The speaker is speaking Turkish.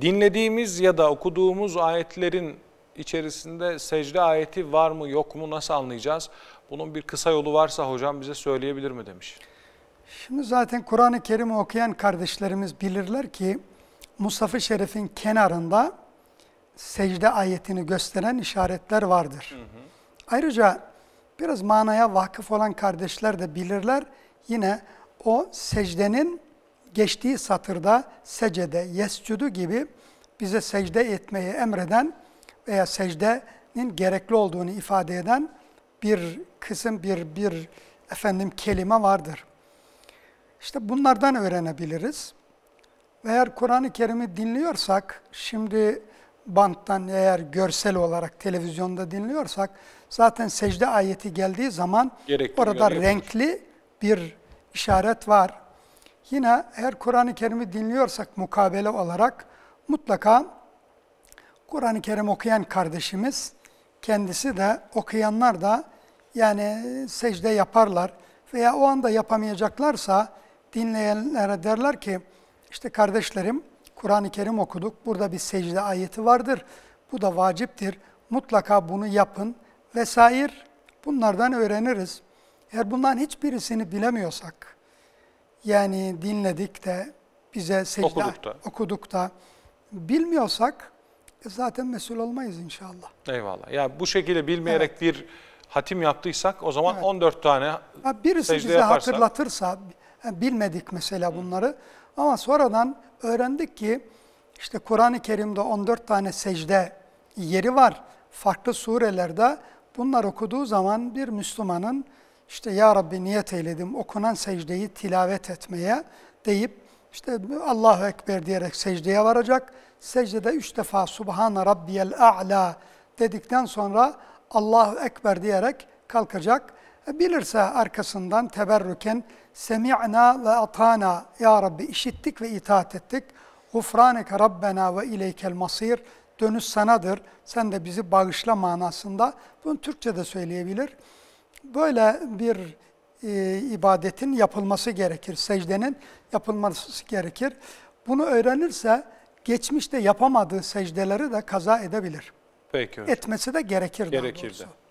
Dinlediğimiz ya da okuduğumuz ayetlerin içerisinde secde ayeti var mı yok mu nasıl anlayacağız? Bunun bir kısa yolu varsa hocam bize söyleyebilir mi demiş. Şimdi zaten Kur'an-ı Kerim'i okuyan kardeşlerimiz bilirler ki Musaf-ı Şerif'in kenarında secde ayetini gösteren işaretler vardır. Hı hı. Ayrıca biraz manaya vakıf olan kardeşler de bilirler. Yine o secdenin geçtiği satırda secde, yescudu gibi bize secde etmeyi emreden veya secdenin gerekli olduğunu ifade eden bir kısım, bir, bir efendim kelime vardır. İşte bunlardan öğrenebiliriz. Eğer Kur'an-ı Kerim'i dinliyorsak, şimdi banttan eğer görsel olarak televizyonda dinliyorsak, zaten secde ayeti geldiği zaman Gerekli orada renkli bir işaret var. Yine eğer Kur'an-ı Kerim'i dinliyorsak mukabele olarak mutlaka Kur'an-ı Kerim okuyan kardeşimiz kendisi de okuyanlar da yani secde yaparlar veya o anda yapamayacaklarsa dinleyenlere derler ki işte kardeşlerim Kur'an-ı Kerim okuduk. Burada bir secde ayeti vardır. Bu da vaciptir. Mutlaka bunu yapın vesair. Bunlardan öğreniriz. Eğer bundan hiçbirisini bilemiyorsak, yani dinledik de bize secde okuduk da, okuduk da bilmiyorsak e zaten mesul olmayız inşallah. Eyvallah. Ya yani bu şekilde bilmeyerek evet. bir hatim yaptıysak o zaman evet. 14 tane ya birisi secde bize yaparsa... hatırlatırsa bilmedik mesela bunları Hı. ama sonradan öğrendik ki işte Kur'an-ı Kerim'de 14 tane secde yeri var. Farklı surelerde bunlar okuduğu zaman bir Müslümanın işte Ya Rabbi niyet eyledim okunan secdeyi tilavet etmeye deyip işte Allahu Ekber diyerek secdeye varacak. Secdede üç defa Subhane Rabbiyel A'la dedikten sonra Allahu Ekber diyerek kalkacak. E, bilirse arkasından teberrüken Semi'na ve atana Ya Rabbi işittik ve itaat ettik. Gufraneke Rabbena ve ileykel masir dönüş sanadır. Sen de bizi bağışla manasında. Bunu Türkçe de söyleyebilir. Böyle bir e, ibadetin yapılması gerekir, secdenin yapılması gerekir. Bunu öğrenirse geçmişte yapamadığı secdeleri de kaza edebilir. Peki hocam. Etmesi de gerekir. Gerekir de.